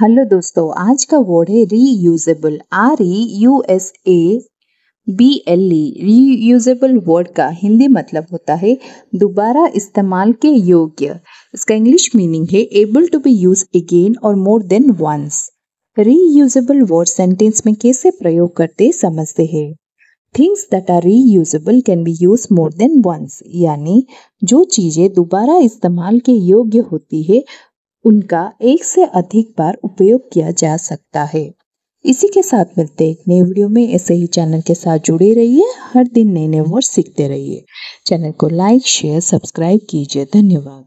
hello दोस्तों आज का वर्ड है reusable R E U S A B L E reusable word का हिंदी मतलब होता है दोबारा इस्तेमाल के योग्य इसका इंग्लिश मीनिंग है able to be use again और more than once reusable word sentence में कैसे प्रयोग करते समझते हैं things that are reusable can be use more than once यानी जो चीज़ें दोबारा इस्तेमाल के योग्य होती है उनका एक से अधिक बार उपयोग किया जा सकता है इसी के साथ मिलते हैं नए वीडियो में ऐसे ही चैनल के साथ जुड़े रहिए हर दिन नए नए वर्ड सीखते रहिए चैनल को लाइक शेयर सब्सक्राइब कीजिए धन्यवाद